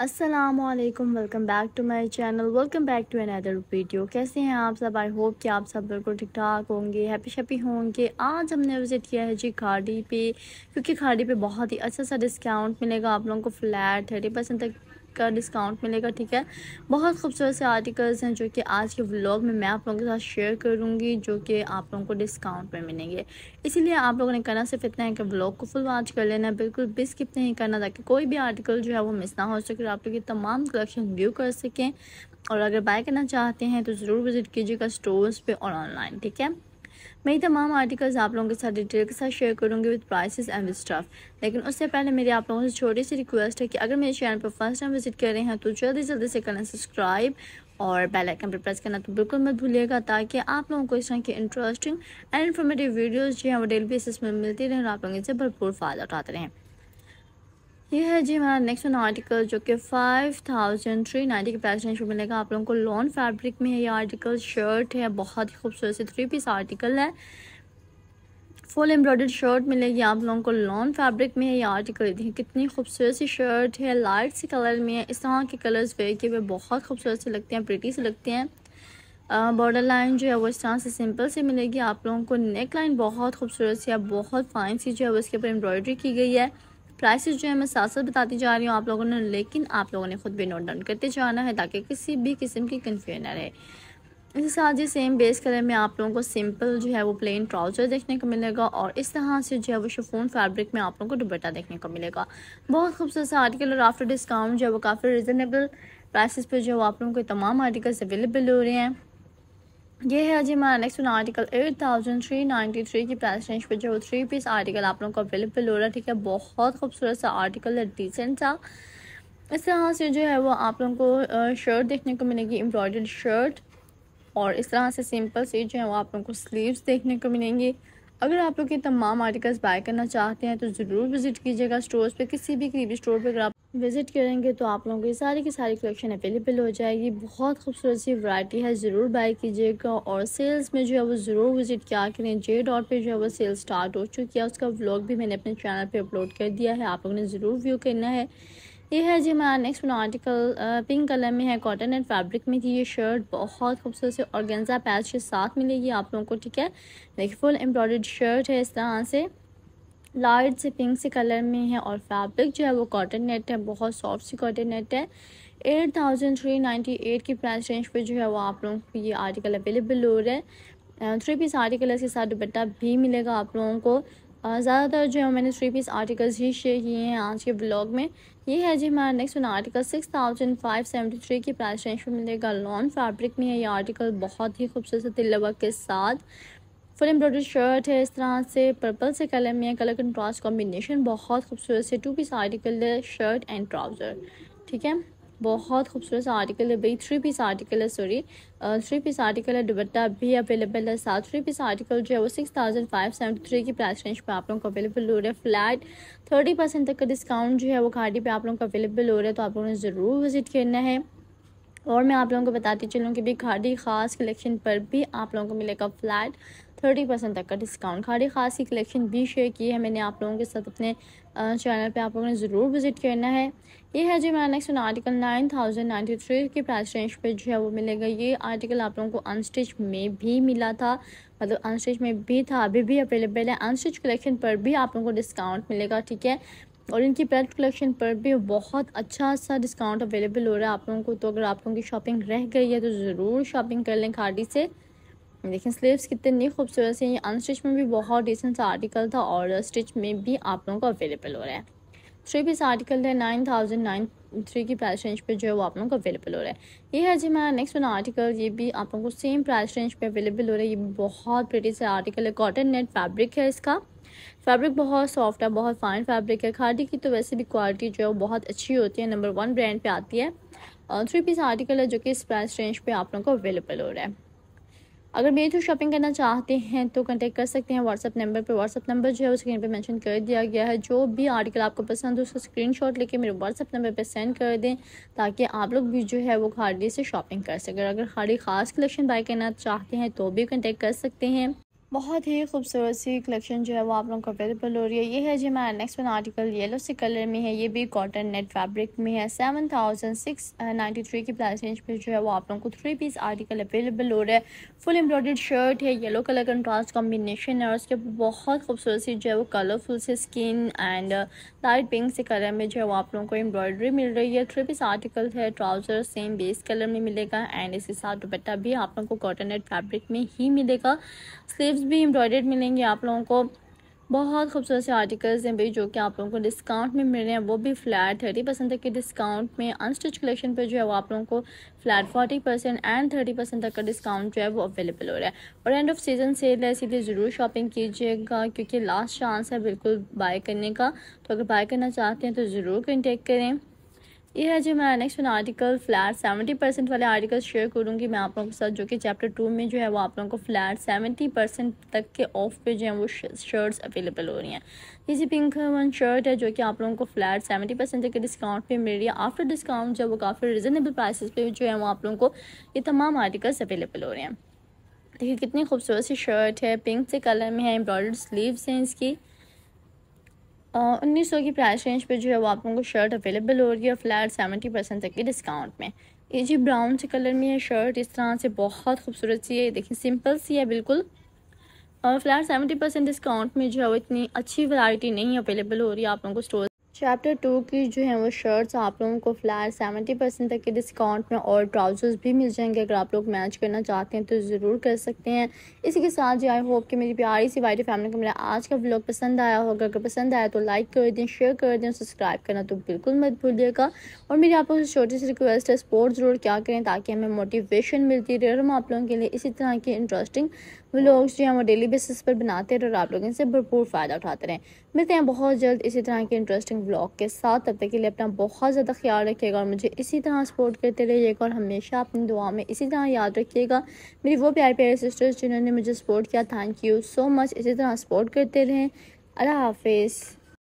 Aslam welcome back to my channel welcome back to another video कैसे हैं आप सब आई होप कि आप सब बिल्कुल ठीक ठाक होंगे हैप्पी शैपी होंगे आज हमने विज़िट किया है जी खाड़ी पे क्योंकि खाड़ी पे बहुत ही अच्छा सा डिस्काउंट मिलेगा आप लोगों को फ्लैट थर्टी परसेंट तक का डिस्काउंट मिलेगा ठीक है बहुत खूबसूरत से आर्टिकल्स हैं जो कि आज के व्लॉग में मैं आप लोगों के साथ शेयर करूंगी जो कि आप लोगों को डिस्काउंट में मिलेंगे इसीलिए आप लोगों ने करना सिर्फ इतना है कि व्लॉग को फुल वॉच कर लेना बिल्कुल भी स्किप नहीं करना ताकि कोई भी आर्टिकल जो है वो मिस ना हो सके आप लोग तमाम कलेक्शन व्यू कर सकें और अगर बाय करना चाहते हैं तो ज़रूर विज़िट कीजिएगा स्टोर्स पर और ऑनलाइन ठीक है मैं तमाम आर्टिकल्स आप लोगों के साथ डिटेल के साथ शेयर करूँगी with prices and with stuff लेकिन उससे पहले मेरी आप लोगों से छोटी सी रिक्वेस्ट है कि अगर मेरे चैनल पर फर्स्ट टाइम विजिट कर रहे हैं तो जल्दी जल्दी से करें सब्सक्राइब और बेल आइकन पर प्रेस करना तो बिल्कुल मत भूलिएगा ताकि आप लोगों को इस तरह की इंटरेस्टिंग एंड इन्फॉर्मेटिव वीडियोज़ जो हैं वो डेली बेसिस में मिलती रहें और आप लोग इनसे भरपूर फ़ायदा उठाते रहें ये है जी हमारा नेक्स्ट वन आर्टिकल जो कि फाइव थाउजेंड थ्री नाइन्टी के प्राइस रेंज में मिलेगा आप लोगों को लॉन फैब्रिक में है ये आर्टिकल शर्ट है बहुत ही खूबसूरत से थ्री पीस आर्टिकल है फुल एम्ब्रॉयडर्ड शर्ट मिलेगी आप लोगों को लॉन फैब्रिक में है ये आर्टिकल देखिए कितनी खूबसूरत सी शर्ट है लाइट सी कलर में है इस तरह के कलर्स वे के वे बहुत खूबसूरत से लगते हैं प्रिटी से लगते हैं बॉर्डर लाइन जो है वो इस तरह से सिंपल से मिलेगी आप लोगों को नेक लाइन बहुत खूबसूरत सी है बहुत फाइन सी जो है वो इसके ऊपर एम्ब्रॉयडरी की गई है प्राइसेस जो है मैं साथ साथ बताती जा रही हूँ आप लोगों ने लेकिन आप लोगों ने खुद भी नोट डाउन करते जाना है ताकि किसी भी किस्म की कन्फ्यूजन ना रहे इसके साथ ही सेम बेस कलर में आप लोगों को सिंपल जो है वो प्लेन ट्राउज़र देखने को मिलेगा और इस तरह से जो है वो शिफोन फैब्रिक में आप लोगों को दुबट्टा देखने को मिलेगा बहुत खूबसूरत सा आर्टिकल और आफ्टर डिस्काउंट जो है वो काफ़ी रिजनेबल प्राइसेस पे जो है वो आप लोगों के तमाम आर्टिकल्स अवेलेबल हो रहे हैं ये है जी हमारा next article eight thousand three ninety three की प्राइस रेंज पे जो थ्री पीस आर्टिकल आप लोगों को अवेलेबल हो रहा है ठीक है बहुत खूबसूरत सा आर्टिकल है डिसेंट सा इस तरह से जो है वो आप लोगों को शर्ट देखने को मिलेगी एम्ब्रॉयडर्ड शर्ट और इस तरह से सिंपल से जो है वो आप लोगों को स्लीव्स देखने को मिलेंगे अगर आप लोग ये तमाम आर्टिकल्स बाय करना चाहते हैं तो ज़रूर विज़िट कीजिएगा स्टोर्स पे किसी भी करीबी स्टोर पे अगर आप विज़िट करेंगे तो आप लोगों की सारी की सारी कलेक्शन अवेलेबल हो जाएगी बहुत खूबसूरत सी वैरायटी है ज़रूर बाई कीजिएगा और सेल्स में जो है वो ज़रूर विज़िट किया करें जे डॉट पे जो है वो सेल स्टार्ट हो चुकी है उसका व्लॉग भी मैंने अपने चैनल पे अपलोड कर दिया है आप लोगों ने ज़रूर व्यू करना है ये है जी हमारा next one article pink colour में है कॉटन एंड फैब्रिक में थी ये शर्ट बहुत खूबसूरत से गेंजा पैच के साथ मिलेगी आप लोगों को ठीक है देखिए फुल एम्ब्रॉयड शर्ट है इस तरह से लाइट से पिंक से कलर में है और फैब्रिक जो है वो कॉटन नेट है बहुत सॉफ्ट सी कॉटन नेट है eight thousand three ninety eight की प्राइस रेंज पे जो है वो आप लोगों को ये आर्टिकल अवेलेबल हो रहा है थ्री पीस आर्टिकल्स के साथ दुपट्टा भी मिलेगा आप लोगों को ज़्यादातर जो है मैंने थ्री पीस आर्टिकल्स ही शेयर किए हैं आज के ब्लॉग में ये है जी हमारा next one article six thousand five seventy three की प्राइस रेंज पर मिलेगा लॉन फैब्रिक में है ये आर्टिकल बहुत ही खूबसूरत तिलवा के साथ फुल एम्ब्रॉयडरी शर्ट है इस तरह से पर्पल से कलर में कलर कंट्रास्ट कॉम्बिनेशन बहुत खूबसूरत से टू पीस आर्टिकल है शर्ट एंड ट्राउज़र ठीक है बहुत खूबसूरत सा आर्टिकल है भाई थ्री पीस आर्टिकल है सॉरी थ्री पीस आर्टिकल है दुबट्टा भी अवेलेबल है साथ थ्री पीस आर्टिकल जो है वो six thousand five seventy three की प्राइस रेंज पे आप लोगों को अवेलेबल हो रहा है फ्लैट थर्टी परसेंट तक का डिस्काउंट जो है वो घाटी पे आप लोगों को अवेलेबल हो रहा है तो आप लोगों ने ज़रूर विजिट करना है और मैं आप लोगों को बताती चलूँ कि भी खाड़ी ख़ास कलेक्शन पर भी आप लोगों को मिलेगा फ्लैट थर्टी परसेंट तक का डिस्काउंट खाड़ी ख़ास की कलेक्शन भी शेयर की है मैंने आप लोगों के साथ अपने चैनल पे आप लोगों ने ज़रूर विज़िट करना है ये है जो मेरा next article nine thousand ninety three की प्राइस रेंज पे जो है वो मिलेगा ये आर्टिकल आप लोगों को अनस्टिच में भी मिला था मतलब अनस्टिच में भी था अभी भी अवेलेबल है अनस्टिच कलेक्शन पर भी आप लोगों को डिस्काउंट मिलेगा ठीक है और इनकी प्रोडक्ट कलेक्शन पर भी बहुत अच्छा सा डिस्काउंट अवेलेबल हो रहा है आप लोगों को तो अगर आप लोगों की शॉपिंग रह गई है तो ज़रूर शॉपिंग कर लें खाड़ी से देखें स्लीव्स कितनी खूबसूरत से ये अनस्टिच में भी बहुत डिसेंट सा आर्टिकल था और स्टिच में भी आप लोगों को अवेलेबल हो रहा है थ्री पीस आर्टिकल है नाइन थाउजेंड नाइन थ्री की प्राइस रेंज पे जो है वो आप लोगों को अवेलेबल हो रहा है ये है जी मैं नेक्स्ट वन आर्टिकल ये भी आप लोगों को सेम प्राइस रेंज पे अवेलेबल हो रहा है ये बहुत प्रिटी से आर्टिकल है कॉटन नेट फैब्रिक है इसका फैब्रिक बहुत सॉफ्ट है बहुत फाइन फैब्रिक है खादी की तो वैसे भी क्वालिटी जो है वो बहुत अच्छी होती है नंबर वन ब्रांड पे आती है और थ्री पीस आर्टिकल है जो कि इस प्राइस रेंज पे आप लोगों को अवेलेबल हो रहा है अगर मेरे थ्रू शॉपिंग करना चाहते हैं तो कंटेक्ट कर सकते हैं व्हाट्सअप नंबर पर व्हाट्सअप नंबर जो है उसके स्क्रीन पर मैंशन कर दिया गया है जो भी आर्टिकल आपको पसंद हो उसका स्क्रीन शॉट लेके मेरे व्हाट्सअप नंबर पर सेंड कर दें ताकि आप लोग भी जो है वो खाड़ी से शॉपिंग कर सकें अगर खाड़ी ख़ास कलेक्शन बाई करना चाहते हैं तो भी कंटेक्ट कर सकते हैं बहुत ही खूबसूरत सी कलेक्शन जो है वो आप लोगों को अवेलेबल हो रही है ये है जी हमारा नेक्स्ट वन आर्टिकल येलो से कलर में है ये भी कॉटन नेट फैब्रिक में है seven thousand six ninety three की प्राइस रेंज पे जो है वो आप लोगों को थ्री पीस आर्टिकल अवेलेबल हो रहा है फुल एम्ब्रॉयड शर्ट है येलो कलर कंट्रास्ट कॉम्बिनेशन है और उसके बहुत खूबसूरत सी जो है वो कलरफुल से स्किन एंड लाइट पिंक से कलर में जो है वो आप लोगों को एम्ब्रॉयडरी मिल रही है थ्री पीस आर्टिकल है ट्राउजर सेम बेस कलर में मिलेगा एंड इसके साथ दुपट्टा भी आप लोगों को कॉटन नेट फैब्रिक में ही मिलेगा स्लीव आर्टिकल्स भी एम्ब्रॉयड मिलेंगे आप लोगों को बहुत खूबसूरत से आर्टिकल्स हैं भाई जो कि आप लोगों को डिस्काउंट में मिल रहे हैं वो भी फ्लैट थर्टी परसेंट तक के डिस्काउंट में अनस्टिच कलेक्शन पे जो है वो आप लोगों को flat forty percent and thirty percent तक का डिस्काउंट जो है वो अवेलेबल हो रहा है और एंड ऑफ सीजन सेल है इसीलिए ज़रूर शॉपिंग कीजिएगा क्योंकि लास्ट चांस है बिल्कुल बाय करने का तो अगर बाय करना चाहते हैं तो ज़रूर कंटेक्ट करें ये है जो मैं next article flat seventy percent वाले आर्टिकल शेयर करूँगी मैं आप लोगों के साथ जो कि चैप्टर टू में जो है वो आप लोगों को फ्लैट सेवेंटी परसेंट तक के ऑफ पे जो है वो शर्ट्स अवेलेबल हो रही हैं इसी पिंक वन शर्ट है जो कि आप लोगों को फ्लैट सेवेंटी परसेंट तक के डिस्काउंट पर मिल रही है आफ्टर डिस्काउंट जो वो काफ़ी रिजनेबल प्राइसेस पर जो है वो आप लोगों को ये तमाम आर्टिकल्स अवेलेबल हो रहे हैं देखिए कितनी खूबसूरत सी शर्ट है पिंक से कलर में है एम्ब्रॉयडर्ड स्लीव्स हैं इसकी उन्नीस सौ की प्राइस रेंज पे जो है वो आप लोगों को शर्ट अवेलेबल हो रही है फ्लैट सेवेंटी परसेंट तक के डिस्काउंट में ये जी ब्राउन से कलर में है शर्ट इस तरह से बहुत खूबसूरत सी है ये देखिए सिंपल सी है बिल्कुल और फ्लैट सेवेंटी परसेंट डिस्काउंट में जो है वो इतनी अच्छी वैरायटी नहीं अवेलेबल हो रही है आप लोगों को स्टोर चैप्टर टू की जो है वो शर्ट्स आप लोगों को फ्लैट सेवेंटी परसेंट तक के डिस्काउंट में और ट्राउज़र्स भी मिल जाएंगे अगर आप लोग मैच करना चाहते हैं तो ज़रूर कर सकते हैं इसी के साथ जी आई होप कि मेरी प्यारी सी वाइट फैमिली को मेरा आज का ब्लॉग पसंद आया होगा अगर पसंद आया तो लाइक कर दें शेयर कर दें सब्सक्राइब करना तो बिल्कुल मत भूलिएगा और मेरी आप लोगों से छोटी सी रिक्वेस्ट है स्पोर्ट ज़रूर क्या करें ताकि हमें मोटिवेशन मिलती रहे हम आप लोगों के लिए इसी तरह की इंटरेस्टिंग व्लॉग्स जो हैं वो डेली बेसिस पर बनाते हैं और आप लोग इनसे भरपूर फ़ायदा उठाते रहें मिलते हैं बहुत जल्द इसी तरह के इंटरेस्टिंग व्लॉग के साथ तब तक के लिए अपना बहुत ज़्यादा ख्याल रखिएगा और मुझे इसी तरह सपोर्ट करते रहिएगा और हमेशा अपनी दुआ में इसी तरह याद रखिएगा मेरी वो प्यारे प्यारे सिस्टर्स जिन्होंने मुझे सपोर्ट किया थैंक यू सो मच इसी तरह सपोर्ट करते रहें अल्लाह हाफिज़